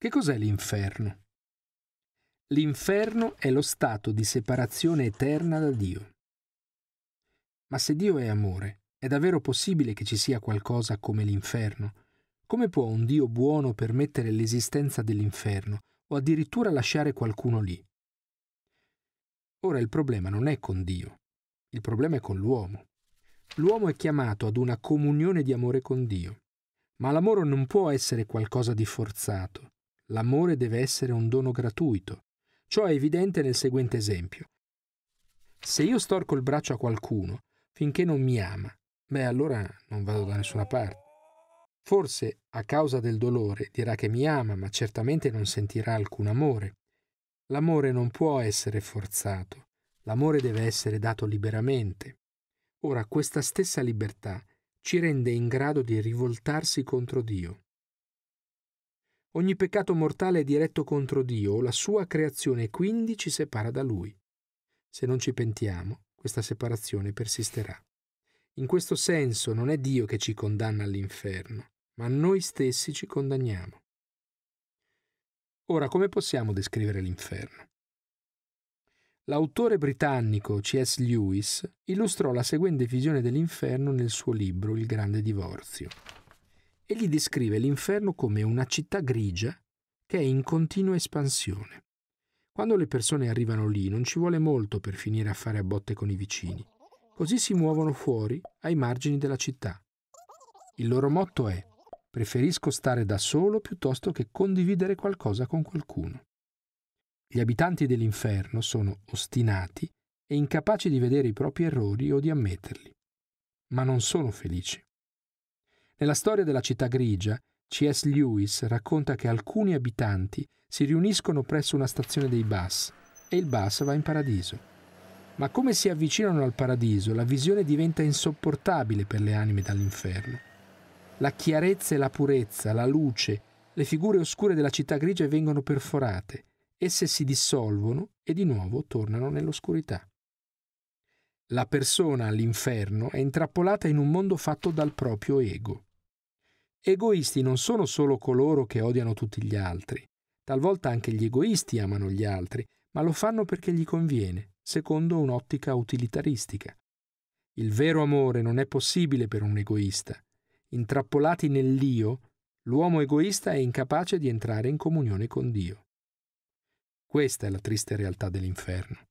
Che cos'è l'inferno? L'inferno è lo stato di separazione eterna da Dio. Ma se Dio è amore, è davvero possibile che ci sia qualcosa come l'inferno? Come può un Dio buono permettere l'esistenza dell'inferno o addirittura lasciare qualcuno lì? Ora il problema non è con Dio, il problema è con l'uomo. L'uomo è chiamato ad una comunione di amore con Dio, ma l'amore non può essere qualcosa di forzato, l'amore deve essere un dono gratuito. Ciò è evidente nel seguente esempio. Se io storco il braccio a qualcuno finché non mi ama, beh allora non vado da nessuna parte. Forse a causa del dolore dirà che mi ama, ma certamente non sentirà alcun amore. L'amore non può essere forzato, l'amore deve essere dato liberamente. Ora questa stessa libertà ci rende in grado di rivoltarsi contro Dio. Ogni peccato mortale è diretto contro Dio, la sua creazione quindi ci separa da Lui. Se non ci pentiamo, questa separazione persisterà. In questo senso non è Dio che ci condanna all'inferno, ma noi stessi ci condanniamo. Ora, come possiamo descrivere l'inferno? L'autore britannico C.S. Lewis illustrò la seguente visione dell'inferno nel suo libro Il grande divorzio. Egli descrive l'inferno come una città grigia che è in continua espansione. Quando le persone arrivano lì non ci vuole molto per finire a fare a botte con i vicini. Così si muovono fuori, ai margini della città. Il loro motto è Preferisco stare da solo piuttosto che condividere qualcosa con qualcuno. Gli abitanti dell'inferno sono ostinati e incapaci di vedere i propri errori o di ammetterli, ma non sono felici. Nella storia della città grigia, C.S. Lewis racconta che alcuni abitanti si riuniscono presso una stazione dei bus e il bus va in paradiso. Ma come si avvicinano al paradiso, la visione diventa insopportabile per le anime dall'inferno. La chiarezza e la purezza, la luce, le figure oscure della città grigia vengono perforate, esse si dissolvono e di nuovo tornano nell'oscurità. La persona all'inferno è intrappolata in un mondo fatto dal proprio ego. Egoisti non sono solo coloro che odiano tutti gli altri, talvolta anche gli egoisti amano gli altri, ma lo fanno perché gli conviene, secondo un'ottica utilitaristica. Il vero amore non è possibile per un egoista, intrappolati nell'io, l'uomo egoista è incapace di entrare in comunione con Dio. Questa è la triste realtà dell'inferno.